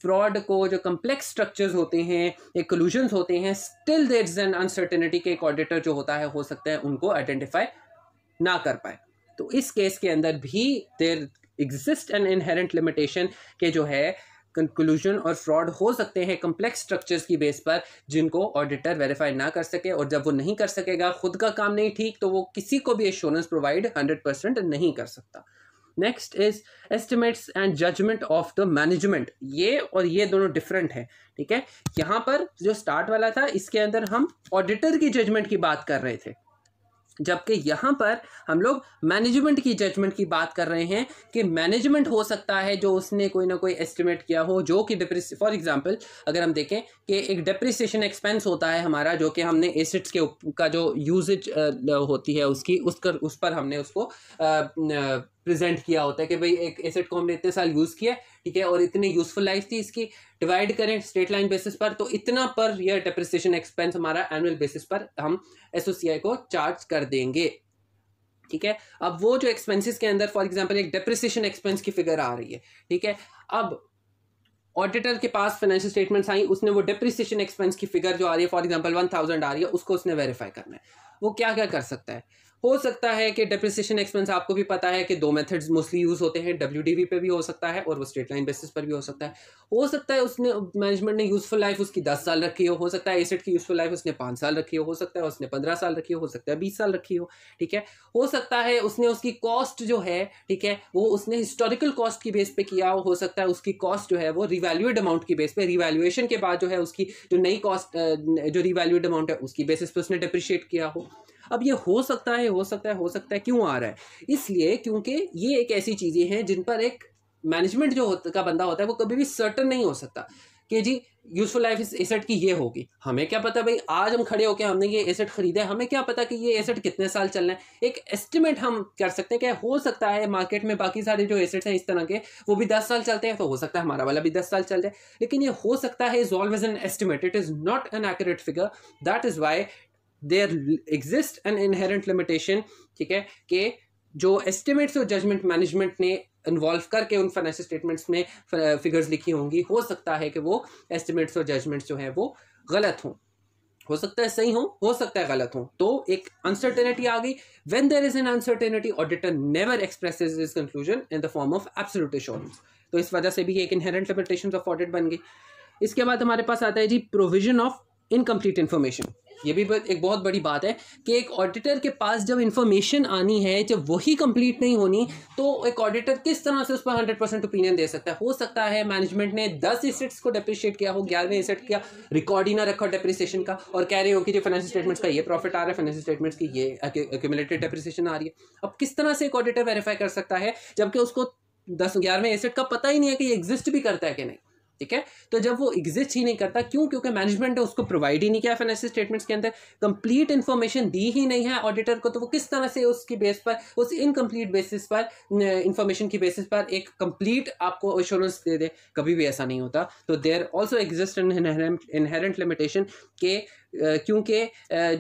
फ्रॉड को जो कम्प्लेक्स स्ट्रक्चर्स होते हैं या कलूजन्स होते हैं still there is an uncertainty के एक ऑडिटर जो होता है हो सकता है उनको आइडेंटिफाई ना कर पाए तो इस केस के अंदर भी there exist an inherent limitation के जो है कंक्लूजन और फ्रॉड हो सकते हैं कम्प्लेक्स स्ट्रक्चर्स की बेस पर जिनको ऑडिटर वेरीफाई ना कर सके और जब वो नहीं कर सकेगा खुद का काम नहीं ठीक तो वो किसी को भी एश्योरेंस प्रोवाइड हंड्रेड परसेंट नहीं कर सकता next is estimates and judgement of the management ये और ये दोनों डिफरेंट है ठीक है यहाँ पर जो स्टार्ट वाला था इसके अंदर हम ऑडिटर की जजमेंट की बात कर रहे थे जबकि यहाँ पर हम लोग मैनेजमेंट की जजमेंट की बात कर रहे हैं कि मैनेजमेंट हो सकता है जो उसने कोई ना कोई एस्टिमेट किया हो जो कि डिप्रिस फॉर एग्जांपल अगर हम देखें कि एक डिप्रिसिएशन एक्सपेंस होता है हमारा जो कि हमने एसिड्स के का जो यूजेज होती है उसकी उस कर, उस पर हमने उसको प्रेजेंट किया होता है कि भाई एक एसिड को हमने इतने साल यूज़ किया ठीक है और इतनी यूजफुल लाइफ थी इसकी डिवाइड करें स्ट्रेट लाइन बेसिस पर तो इतना पर ईयर डेप्रिसिएशन एक्सपेंस हमारा एनुअल बेसिस पर हम एसओसीआई को चार्ज कर देंगे ठीक है अब वो जो एक्सपेंसिस के अंदर फॉर एग्जाम्पल एक डेप्रिसिएशन एक्सपेंस की फिगर आ रही है ठीक है अब ऑडिटर के पास फाइनेंशियल स्टेटमेंट्स आई उसने वो डिप्रिसिएशन एक्सपेंस की फिगर जो आ रही है फॉर एग्जांपल वन थाउजेंड आ रही है उसको उसने वेरीफाई करना है वो क्या क्या कर सकता है हो सकता है कि डेप्रिसिएशन एक्सपेंस आपको भी पता है कि दो मेथड्स मोस्टली यूज़ होते हैं डब्ल्यू पे भी हो सकता है और वो स्ट्रेट लाइन बेसिस पर भी हो सकता है हो सकता है उसने मैनेजमेंट ने यूज़फुल लाइफ उसकी दस साल रखी हो हो सकता है एसेट की यूज़फुल लाइफ उसने पाँच साल रखी हो हो सकता है उसने पंद्रह साल रखी हो हो सकता है बीस साल रखी हो ठीक है हो सकता है उसने उसकी कॉस्ट जो है ठीक है वो उसने हिस्टोरिकल कॉस्ट की बेस पे किया हो सकता है उसकी कॉस्ट जो है वो रिवेल्यूड अमाउंट की बेस पे रिवैल्यूएशन के बाद जो है उसकी जो नई कॉस्ट जो रिवेल्यूड अमाउंट है उसकी बेसिस पे उसने डिप्रिशिएट किया हो अब ये हो सकता है हो सकता है हो सकता है क्यों आ रहा है इसलिए क्योंकि ये एक ऐसी चीज़ें हैं जिन पर एक मैनेजमेंट जो का बंदा होता है वो कभी भी सर्टन नहीं हो सकता कि जी यूजफुल लाइफ इस एसेट की ये होगी हमें क्या पता भाई आज हम खड़े होकर हमने ये एसेट खरीदा है हमें क्या पता कि ये एसेट कितने साल चलना है एक एस्टिमेट हम कर सकते हैं कि हो सकता है मार्केट में बाकी सारे जो एसेट्स हैं इस तरह के वो भी दस साल चलते हैं तो हो सकता है हमारा वाला भी दस साल चल जाए लेकिन ये हो सकता है is always an estimate it is not an accurate figure that is why there exist an inherent limitation ठीक है कि जो एस्टिमेट्स और जजमेंट मैनेजमेंट ने इन्वॉल्व करके उन फाइनेंशियल स्टेटमेंट्स में फिगर्स uh, लिखी होंगी हो सकता है कि वो एस्टिमेट्स और जजमेंट्स जो हैं वो गलत हों हो सकता है सही हो हो सकता है गलत हो तो एक अनसर्टेनिटी आ गई when there is an uncertainty auditor never express this conclusion in the form of absolute assurance तो इस वजह से भी एक इनहेरेंट लिमिटेशंस ऑफ ऑडिट बन गई इसके बाद हमारे पास आता है जी प्रोविजन ऑफ इनकम्प्लीट इन्फॉर्मेशन ये भी एक बहुत बड़ी बात है कि एक ऑडिटर के पास जब इन्फॉर्मेशन आनी है जब वही कंप्लीट नहीं होनी तो एक ऑडिटर किस तरह से उस पर हंड्रेड परसेंट ओपिनियन दे सकता है हो सकता है मैनेजमेंट ने दस एसेट्स को डेप्रिशिएट किया हो ग्यारहवें एसेट किया रिकॉर्ड ही ना रखा डेप्रिसिएशन का और कह रहे हो कि जो फाइनेंशियल स्टेटमेंट्स का ये प्रॉफिट आ रहा है फाइनेंशियल स्टेटमेंट्स की ये एक्यूमुलेटेड डेप्रिसिएशन आ रही है अब किस तरह से एक ऑडिटर वेरीफाई कर सकता है जबकि उसको दस ग्यारहवें एसेट का पता ही नहीं है कि ये एग्जिस्ट भी करता है कि नहीं ठीक है तो जब वो एग्जिस्ट ही नहीं करता क्यों क्योंकि मैनेजमेंट ने उसको प्रोवाइड ही नहीं किया फाइनेंशियल स्टेटमेंट्स के अंदर कंप्लीट इन्फॉर्मेशन दी ही नहीं है ऑडिटर को तो वो किस तरह से उसकी बेस पर उस इनकम्प्लीट बेसिस पर इंफॉर्मेशन की बेसिस पर एक कंप्लीट आपको एश्योरेंस दे दे कभी भी ऐसा नहीं होता तो there also exist in inherent limitation के क्योंकि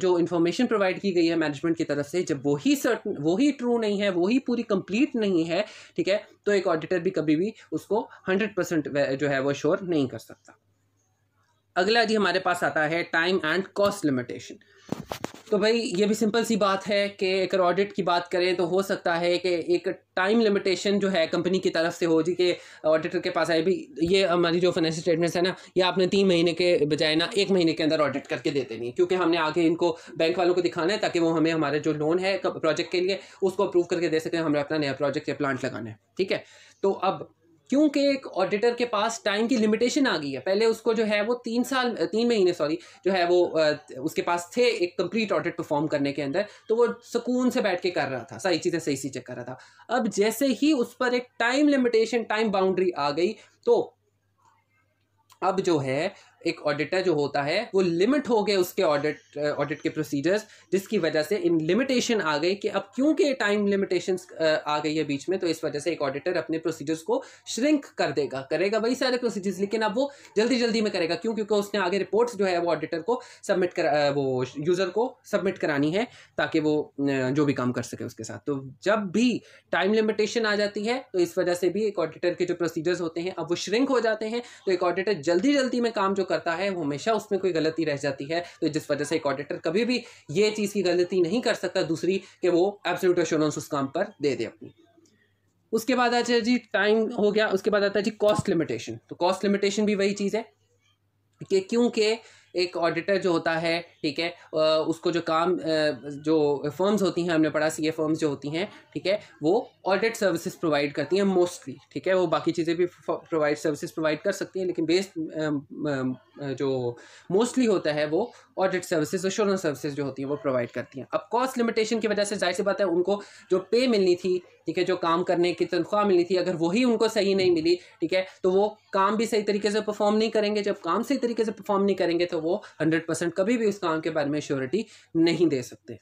जो इन्फॉर्मेशन प्रोवाइड की गई है मैनेजमेंट की तरफ से जब वही सर्टन वही ट्रू नहीं है वही पूरी कंप्लीट नहीं है ठीक है तो एक ऑडिटर भी कभी भी उसको हंड्रेड परसेंट जो है वो श्योर नहीं कर सकता अगला जी हमारे पास आता है टाइम एंड कॉस्ट लिमिटेशन तो भाई ये भी सिंपल सी बात है कि अगर ऑडिट की बात करें तो हो सकता है कि एक टाइम लिमिटेशन जो है कंपनी की तरफ से हो जी कि ऑडिटर के पास आए भी ये हमारी जो फाइनेंशियल स्टेटमेंट्स है ना ये आपने तीन महीने के बजाय ना एक महीने के अंदर ऑडिट करके दे देनी क्योंकि हमने आगे इनको बैंक वालों को दिखाना है ताकि वो हमें हमारे जो लोन है प्रोजेक्ट के लिए उसको अप्रूव करके दे सकें हमें अपना नया प्रोजेक्ट या प्लांट लगाना है ठीक है तो अब क्योंकि एक ऑडिटर के पास टाइम की लिमिटेशन आ गई है पहले उसको जो है वो तीन साल तीन महीने सॉरी जो है वो उसके पास थे एक कंप्लीट ऑडिट परफॉर्म करने के अंदर तो वो सुकून से बैठ के कर रहा था सही चीज़ें सही सही चेक कर रहा था अब जैसे ही उस पर एक टाइम लिमिटेशन टाइम बाउंड्री आ गई तो अब जो है एक ऑडिटर जो होता है वो लिमिट हो गए उसके ऑडिट ऑडिट के प्रोसीजर्स जिसकी वजह से इन लिमिटेशन आ गई कि अब क्योंकि टाइम लिमिटेशन आ गई है बीच में तो इस वजह से एक ऑडिटर अपने प्रोसीजर्स को श्रिंक कर देगा करेगा वही सारे प्रोसीजर्स लेकिन अब वो जल्दी जल्दी में करेगा क्यों क्योंकि उसने आगे रिपोर्ट जो है वो ऑडिटर को सबमिट कर वो यूज़र को सबमिट करानी है ताकि वो जो भी काम कर सके उसके साथ तो जब भी टाइम लिमिटेशन आ जाती है तो इस वजह से भी एक ऑडिटर के जो प्रोसीजर्स होते हैं अब वो श्रिंक हो जाते हैं तो एक ऑडिटर जल्दी जल्दी में काम जो कर करता है हमेशा उसमें कोई गलती रह जाती है तो जिस वजह से एक ऑडिटर कभी भी ये चीज़ की गलती नहीं कर सकता दूसरी कि वो एब्सोल्यूट एश्योरेंस उस काम पर दे दे अपनी उसके बाद आता है जी टाइम हो गया उसके बाद आता है जी कॉस्ट लिमिटेशन तो कॉस्ट लिमिटेशन भी वही चीज़ है कि क्योंकि एक ऑडिटर जो होता है ठीक है उसको जो काम जो फर्म्स होती हैं हमने पढ़ा सी ए फर्म्स जो होती हैं ठीक है वो ऑडिट सर्विसेज प्रोवाइड करती हैं मोस्टली ठीक है वो बाकी चीज़ें भी प्रोवाइड सर्विसेज प्रोवाइड कर सकती हैं लेकिन बेस्ड जो मोस्टली होता है वो ऑडिट सर्विसेज एश्योरेंस सर्विसेज जो होती हैं वो प्रोवाइड करती हैं अब कॉस्ट लिमिटेशन की वजह से जाहिर सी बात है उनको जो पे मिलनी थी ठीक है जो काम करने की तनख्वाह मिलनी थी अगर वही उनको सही नहीं मिली ठीक है तो वो काम भी सही तरीके से परफॉर्म नहीं करेंगे जब काम सही तरीके से परफॉर्म नहीं करेंगे तो वो हंड्रेड परसेंट कभी भी उस काम के बारे में श्योरिटी नहीं दे सकते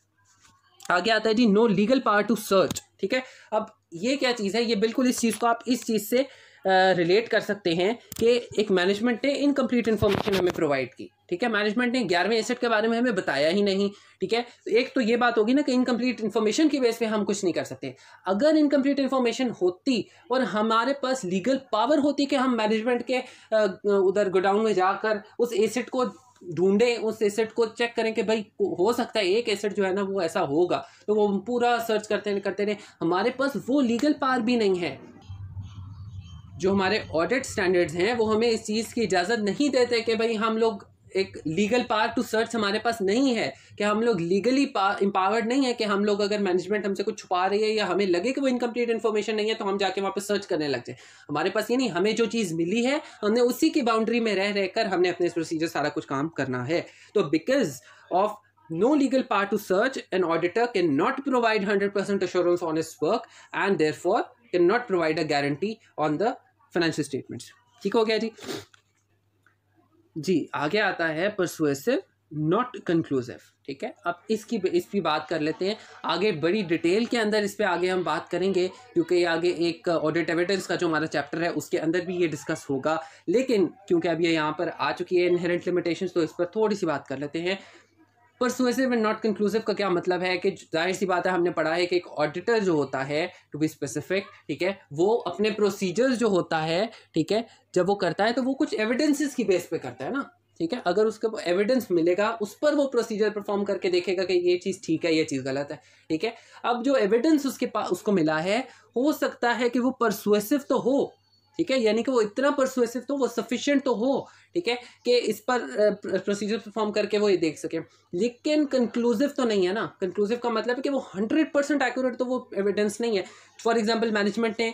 आगे आता है जी no legal power to search ठीक है अब ये क्या चीज़ है ये बिल्कुल इस चीज़ को आप इस चीज़ से रिलेट कर सकते हैं कि एक मैनेजमेंट ने इनकम्प्लीट इन्फॉर्मेशन हमें प्रोवाइड की ठीक है मैनेजमेंट ने ग्यारहवें एसेट के बारे में हमें बताया ही नहीं ठीक है तो एक तो ये बात होगी ना कि इनकम्प्लीट इन्फॉर्मेशन की बेस पे हम कुछ नहीं कर सकते अगर इनकम्प्लीट इन्फॉर्मेशन होती और हमारे पास लीगल पावर होती कि हम मैनेजमेंट के उधर गोडाउन में जाकर उस एसेट को ढूंढें उस एसेट को चेक करें कि भाई हो सकता है एक एसेट जो है ना वो ऐसा होगा तो वो पूरा सर्च करते करते रहे हमारे पास वो लीगल पार भी नहीं है जो हमारे ऑडिट स्टैंडर्ड्स हैं वो हमें इस चीज़ की इजाज़त नहीं देते कि भाई हम लोग एक लीगल पावर टू सर्च हमारे पास नहीं है कि हम लोग लीगली इंपावर्ड नहीं है कि हम लोग अगर मैनेजमेंट हमसे कुछ छुपा रही है या हमें लगे कि वो इनकम्प्लीट इन्फॉर्मेशन नहीं है तो हम जाके वहाँ पर सर्च करने लग जाए हमारे पास ये नहीं हमें जो चीज़ मिली है हमने उसी की बाउंड्री में रह रहकर हमने अपने प्रोसीजर सारा कुछ काम करना है तो because of no legal to search an auditor can not provide hundred percent assurance on is work and therefore can not provide a guarantee on the financial statement ठीक हो गया जी जी आगे आता है परसुएसिव नॉट कंक्लूसिव ठीक है अब इसकी इस पर बात कर लेते हैं आगे बड़ी डिटेल के अंदर इस पर आगे हम बात करेंगे क्योंकि आगे एक ऑडिट एविडेंस का जो हमारा चैप्टर है उसके अंदर भी ये डिस्कस होगा लेकिन क्योंकि अब ये यहाँ पर आ चुकी है इनहेरेंट लिमिटेशन तो इस पर थोड़ी सी बात कर लेते हैं परसुएसिव एंड नॉट कंक्लूसिव का क्या मतलब है कि जाहिर सी बात है हमने पढ़ा है कि एक ऑडिटर जो होता है टू बी स्पेसिफिक ठीक है वो अपने प्रोसीजर्स जो होता है ठीक है जब वो करता है तो वो कुछ एविडेंसेस की बेस पे करता है ना ठीक है अगर उसके एविडेंस मिलेगा उस पर वो प्रोसीजर परफॉर्म करके देखेगा कि ये चीज़ ठीक है ये चीज़ गलत है ठीक है अब जो एविडेंस उसके पास उसको मिला है हो सकता है कि वो परसुएसिव तो हो ठीक है यानी कि वो इतना परसुएसिव तो वो सफिशियंट तो हो ठीक है कि इस पर प्रोसीजर परफॉर्म करके वो ये देख सके लेकिन कंक्लूसिव तो नहीं है ना कंक्लूसिव का मतलब है कि वो हंड्रेड परसेंट एक्यूरेट तो वो एविडेंस नहीं है फॉर एग्जाम्पल मैनेजमेंट ने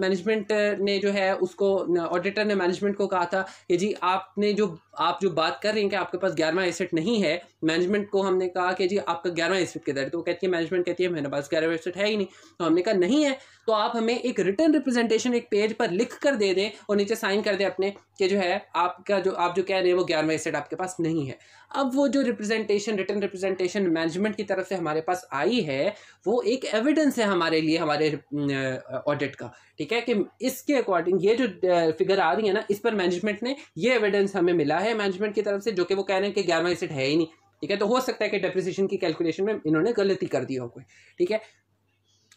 मैनेजमेंट ने जो है उसको ऑडिटर ने मैनेजमेंट को कहा था कि जी आपने जो आप जो बात कर रहे हैं कि आपके पास ग्यारहवा एसेट नहीं है मैनेजमेंट को हमने कहा कि जी आपका ग्यारहवा एसेट किधर है तो वो कहती है मैनेजमेंट कहती है मेरे पास ग्यारह एसेट है ही नहीं तो हमने कहा नहीं है तो आप हमें एक रिटर्न रिप्रेजेंटेशन एक पेज पर लिख कर दे दें और नीचे साइन कर दें अपने कि जो है आप आपका जो आप जो कह रहे हैं वो ग्यारहवें सेट आपके पास नहीं है अब वो जो रिप्रेजेंटेशन रिटर्न रिप्रेजेंटेशन मैनेजमेंट की तरफ से हमारे पास आई है वो एक एविडेंस है हमारे लिए हमारे ऑडिट का ठीक है कि इसके अकॉर्डिंग ये जो फिगर आ रही है ना इस पर मैनेजमेंट ने ये एविडेंस हमें मिला है मैनेजमेंट की तरफ से जो कि वो कह रहे हैं कि ग्यारहवा सेट है ही नहीं ठीक है तो हो सकता है कि डेप्रिसिएशन की कैलकुलेशन में इन्होंने गलती कर दी हो कोई ठीक है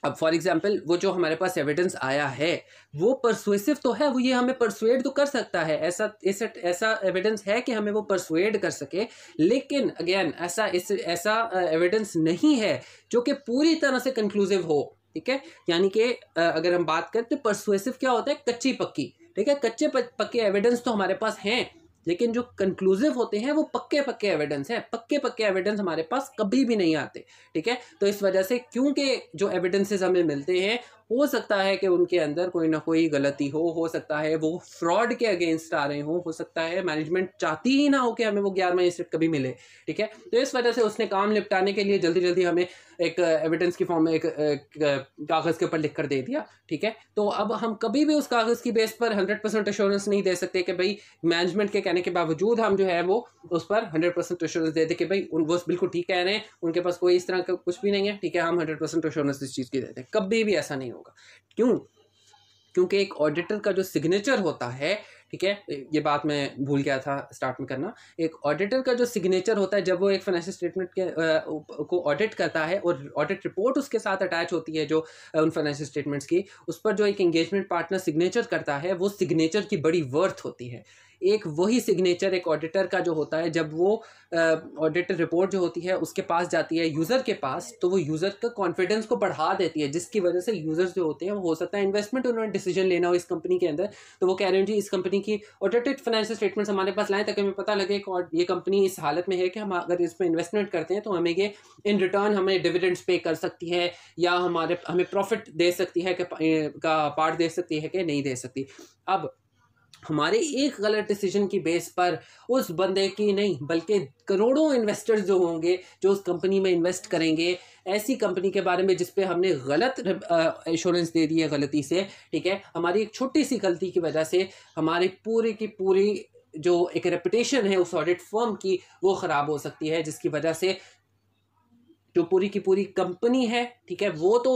अब फॉर एग्जाम्पल वो जो हमारे पास एविडेंस आया है वो परसुएसिव तो है वो ये हमें परसुएड तो कर सकता है ऐसा ऐसा ऐसा एविडेंस है कि हमें वो परसुएड कर सके लेकिन अगेन ऐसा इस ऐसा एविडेंस नहीं है जो कि पूरी तरह से कंक्लूसिव हो ठीक है यानी कि अगर हम बात करें तो परसुएसिव क्या होता है कच्ची पक्की ठीक है कच्चे पक्के एविडेंस तो हमारे पास हैं लेकिन जो कंक्लूसिव होते हैं वो पक्के पक्के एविडेंस हैं पक्के पक्के एविडेंस हमारे पास कभी भी नहीं आते ठीक है तो इस वजह से क्योंकि जो एविडेंसेस हमें मिलते हैं हो सकता है कि उनके अंदर कोई ना कोई गलती हो हो सकता है वो फ्रॉड के अगेंस्ट आ रहे हों हो सकता है मैनेजमेंट चाहती ही ना हो कि हमें वो ग्यारहवा इंस्टेंट कभी मिले ठीक है तो इस वजह से उसने काम निपटाने के लिए जल्दी जल्दी हमें एक एविडेंस की फॉर्म में एक, कागज़ के ऊपर लिख कर दे दिया ठीक है तो अब हम कभी भी उस कागज़ की बेस पर हंड्रेड परसेंट एश्योरेंस नहीं दे सकते कि भाई मैनेजमेंट के कहने के बावजूद हम जो है वो उस पर हंड्रेड परसेंट एश्योरेंस दे कि भाई वो बिल्कुल ठीक कह रहे हैं उनके पास कोई इस तरह का कुछ भी नहीं है ठीक है हम हंड्रेड परसेंट एश्योरेंस इस चीज़ की देते कभी भी ऐसा नहीं हो होगा क्यों क्योंकि एक ऑडिटर का जो सिग्नेचर होता है ठीक है ये बात मैं भूल गया था स्टार्ट में करना एक ऑडिटर का जो सिग्नेचर होता है जब वो एक फाइनेंशियल स्टेटमेंट के आ, को ऑडिट करता है और ऑडिट रिपोर्ट उसके साथ अटैच होती है जो उन फाइनेंशियल स्टेटमेंट्स की उस पर जो एक एंगेजमेंट पार्टनर सिग्नेचर करता है वो सिग्नेचर की बड़ी वर्थ होती है एक वही सिग्नेचर एक ऑडिटर का जो होता है जब वो ऑडिटर रिपोर्ट जो होती है उसके पास जाती है यूज़र के पास तो वो यूज़र का कॉन्फिडेंस को बढ़ा देती है जिसकी वजह से यूज़र्स जो होते हैं वो हो सकता है इन्वेस्टमेंट उन्होंने डिसीजन लेना हो इस कंपनी के अंदर तो वो कह रहे हैं जी इस कंपनी की ऑडिटेड फाइनेंशियल स्टेटमेंट्स हमारे पास लाएँ ताकि हमें पता लगे कि ये कंपनी इस हालत में है कि हम अगर इसमें इन्वेस्टमेंट करते हैं तो हमें ये इन रिटर्न हमें डिविडेंड्स पे कर सकती है या हमारे हमें प्रॉफिट दे सकती है कि का पार्ट दे सकती है कि नहीं दे सकती अब हमारे एक गलत डिसीजन की बेस पर उस बंदे की नहीं बल्कि करोड़ों इन्वेस्टर्स जो होंगे जो उस कंपनी में इन्वेस्ट करेंगे ऐसी कंपनी के बारे में जिस पे हमने गलत इंश्योरेंस दे दी है गलती से ठीक है हमारी एक छोटी सी गलती की वजह से हमारी पूरी की पूरी जो एक रेपटेशन है उस ऑडिट फर्म की वो ख़राब हो सकती है जिसकी वजह से जो पूरी की पूरी कंपनी है ठीक है वो तो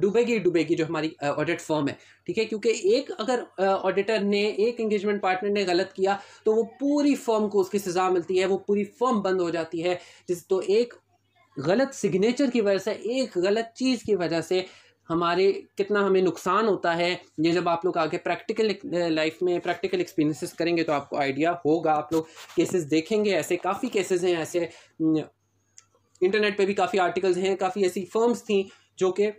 डूबेगी डूबेगी जो हमारी ऑडिट फर्म है ठीक है क्योंकि एक अगर ऑडिटर ने एक एंगेजमेंट पार्टनर ने गलत किया तो वो पूरी फर्म को उसकी सज़ा मिलती है वो पूरी फर्म बंद हो जाती है जिस तो एक गलत सिग्नेचर की वजह से एक गलत चीज़ की वजह से हमारे कितना हमें नुकसान होता है ये जब आप लोग आगे प्रैक्टिकल लाइफ में प्रैक्टिकल एक्सपीरियंसेस करेंगे तो आपको आइडिया होगा आप लोग केसेस देखेंगे ऐसे काफ़ी केसेस हैं ऐसे इंटरनेट पे भी काफ़ी आर्टिकल्स हैं काफ़ी ऐसी फर्म्स थी जो कि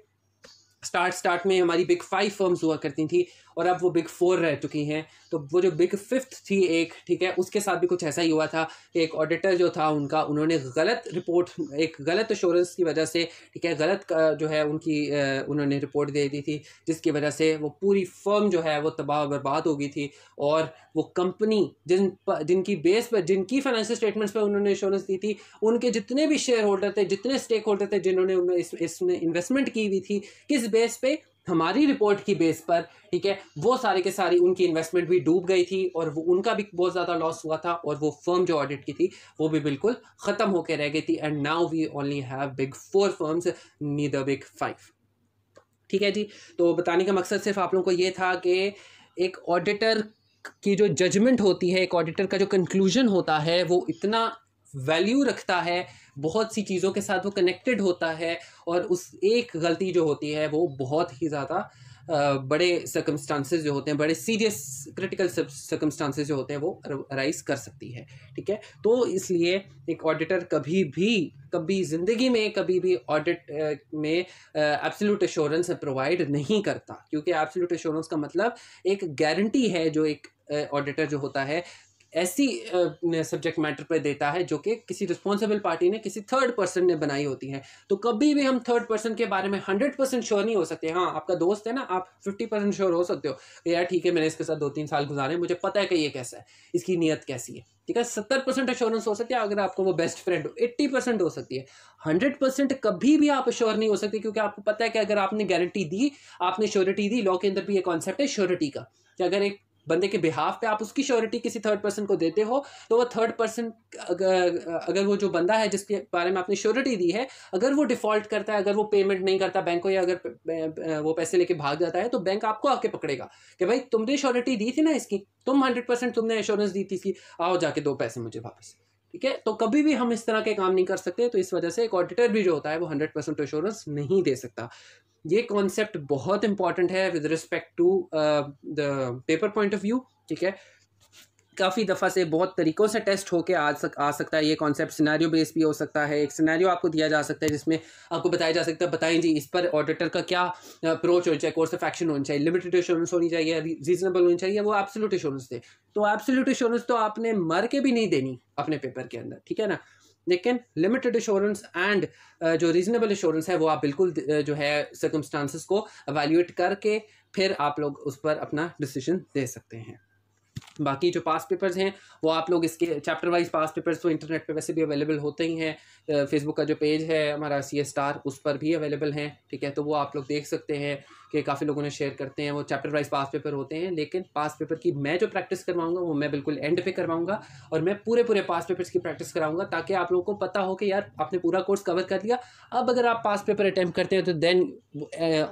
स्टार्ट स्टार्ट में हमारी बिग फाइव फर्म्स हुआ करती थी और अब वो बिग फोर रह चुकी हैं तो वो जो बिग फिफ्थ थी एक ठीक है उसके साथ भी कुछ ऐसा ही हुआ था कि एक ऑडिटर जो था उनका उन्होंने गलत रिपोर्ट एक गलत एश्योरेंस की वजह से ठीक है गलत जो है उनकी उन्होंने रिपोर्ट दे दी थी जिसकी वजह से वो पूरी फर्म जो है वो तबाह बर्बाद हो गई थी और वो कंपनी जिन जिनकी बेस पर जिनकी फाइनेंशियल स्टेटमेंट्स पर उन्होंने इंश्योरेंस दी थी उनके जितने भी शेयर होल्डर थे जितने स्टेक होल्डर थे जिन्होंने इसमें इन्वेस्टमेंट की हुई थी किस बेस पर हमारी रिपोर्ट की बेस पर ठीक है वो सारे के सारे उनकी इन्वेस्टमेंट भी डूब गई थी और वो उनका भी बहुत ज़्यादा लॉस हुआ था और वो फर्म जो ऑडिट की थी वो भी बिल्कुल ख़त्म होकर रह गई थी and now we only have big four firms नी द बिग फाइव ठीक है जी तो बताने का मकसद सिर्फ आप लोगों को ये था कि एक ऑडिटर की जो जजमेंट होती है एक ऑडिटर का जो कंक्लूजन होता है वो इतना वैल्यू रखता है बहुत सी चीज़ों के साथ वो कनेक्टेड होता है और उस एक गलती जो होती है वो बहुत ही ज़्यादा बड़े सर्कमस्टांसेस जो होते हैं बड़े सीरियस क्रिटिकल सर्कमस्टांसेस जो होते हैं वो अराइज कर सकती है ठीक है तो इसलिए एक ऑडिटर कभी भी कभी ज़िंदगी में कभी भी ऑडिट में एब्सोल्यूट एश्योरेंस प्रोवाइड नहीं करता क्योंकि एब्सोल्यूट एश्योरेंस का मतलब एक गारंटी है जो एक ऑडिटर जो होता है ऐसी सब्जेक्ट मैटर पर देता है जो कि किसी रिस्पॉन्सिबल पार्टी ने किसी थर्ड पर्सन ने बनाई होती है तो कभी भी हम थर्ड पर्सन के बारे में हंड्रेड परसेंट श्योर नहीं हो सकते हाँ आपका दोस्त है ना आप फिफ्टी परसेंट श्योर हो सकते हो यार ठीक है मैंने इसके साथ दो तीन साल गुजारे मुझे पता है कि ये कैसा है इसकी नीयत कैसी है ठीक है सत्तर परसेंट अश्योरेंस हो सकती है अगर आपको वो बेस्ट फ्रेंड हो एट्टी परसेंट हो सकती है हंड्रेड परसेंट कभी भी आप श्योर नहीं हो सकते क्योंकि आपको पता है कि अगर आपने गारंटी दी आपने श्योरिटी दी लॉ के अंदर भी ये कॉन्सेप्ट है श्योरिटी का कि अगर एक बंदे के बिहाफ पे आप उसकी श्योरिटी किसी थर्ड पर्सन को देते हो तो वो थर्ड पर्सन अगर वो जो बंदा है जिसके बारे में आपने श्योरिटी दी है अगर वो डिफॉल्ट करता है अगर वो पेमेंट नहीं करता बैंक को या अगर वो पैसे लेके भाग जाता है तो बैंक आपको आके पकड़ेगा कि भाई तुमने श्योरिटी दी थी ना इसकी तुम हंड्रेड परसेंट तुमने एश्योरेंस दी थी इसकी आओ जाके दो पैसे मुझे वापस ठीक है तो कभी भी हम इस तरह के काम नहीं कर सकते तो इस वजह से एक ऑडिटर भी जो होता है वो हंड्रेड परसेंट एश्योरेंस नहीं दे सकता ये कॉन्सेप्ट बहुत इंपॉर्टेंट है with respect to the paper point of view ठीक है काफ़ी दफ़ा से बहुत तरीक़ों से टेस्ट होकर आ सक आ सकता है ये कॉन्सेप्ट सिनारियो बेस भी हो सकता है एक सिनारियो आपको दिया जा सकता है जिसमें आपको बताया जा सकता है बताएं जी इस पर ऑडिटर का क्या अप्रोच होना चाहिए कोर्स ऑफ एक्शन होनी चाहिए लिमिटेड इश्योरेंस होनी चाहिए रीजनेबल होनी चाहिए वो एब्सोल्यूट इश्योरेंस दे तो एब्सोल्यूट इश्योरेंस तो आपने मर के भी नहीं देनी अपने पेपर के अंदर ठीक है ना लेकिन लिमिटेड इश्योरेंस एंड जो रीजनेबल इंश्योरेंस है वो आप बिल्कुल जो है सर्कमस्टांसिस को एवेल्यूएट करके फिर आप लोग उस पर अपना डिसीजन दे सकते हैं बाकी जो पास पेपर्स हैं वो आप लोग इसके चैप्टर वाइज पास पेपर्स तो इंटरनेट पे वैसे भी अवेलेबल होते ही हैं फेसबुक का जो पेज है हमारा सी एस स्टार उस पर भी अवेलेबल हैं ठीक है तो वो आप लोग देख सकते हैं कि काफ़ी लोगों ने शेयर करते हैं वो चैप्टर वाइज पास पेपर होते हैं लेकिन पास पेपर की मैं जो प्रैक्टिस करवाऊंगा वो मैं बिल्कुल एंड पे करवाऊंगा और मैं पूरे पूरे पास पेपर्स की प्रैक्टिस कराऊंगा ताकि आप लोगों को पता हो कि यार आपने पूरा कोर्स कवर कर लिया अब अगर आप पास पेपर अटैम्प्ट करते हैं तो then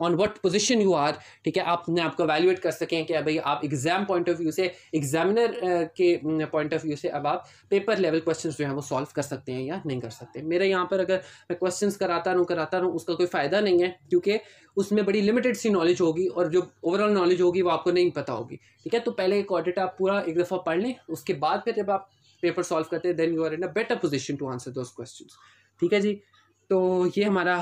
on what position you are ठीक है आपने आपको वैल्यूएट कर सकें कि भाई आप एग्जाम पॉइंट ऑफ व्यू से एग्जामिनर uh, के पॉइंट ऑफ व्यू से अब आप पेपर लेवल क्वेश्चन जो हैं वो सॉल्व कर सकते हैं या नहीं कर सकते मेरे यहाँ पर अगर मैं क्वेश्चन कराता रहूँ कराता रहूँ उसका कोई फ़ायदा नहीं है क्योंकि उसमें बड़ी लिमिटेड सी नॉलेज होगी और जो ओवरऑल नॉलेज होगी वो आपको नहीं पता होगी ठीक है तो पहले एक ऑडिट आप पूरा एक दफ़ा पढ़ लें उसके बाद फिर जब आप पेपर सॉल्व करते हैं then you are in a better position to answer those question ठीक है जी तो ये हमारा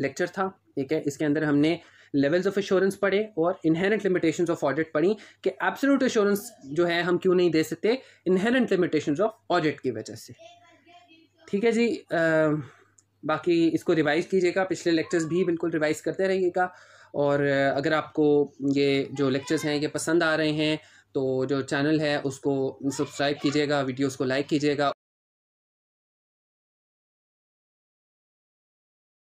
लेक्चर था ठीक है इसके अंदर हमने लेवल्स ऑफ एश्योरेंस पढ़े और इनहेरेंट लिमिटेशंस ऑफ ऑडिट पढ़ी कि एब्सोलूट एश्योरेंस जो है हम क्यों नहीं दे सकते इनहेरेंट लिमिटेशंस ऑफ ऑडिट की वजह से ठीक है जी आ, बाकी इसको रिवाइज़ कीजिएगा पिछले लेक्चर्स भी बिल्कुल रिवाइज़ करते रहिएगा और अगर आपको ये जो लेक्चर्स हैं ये पसंद आ रहे हैं तो जो चैनल है उसको सब्सक्राइब कीजिएगा वीडियोस को लाइक कीजिएगा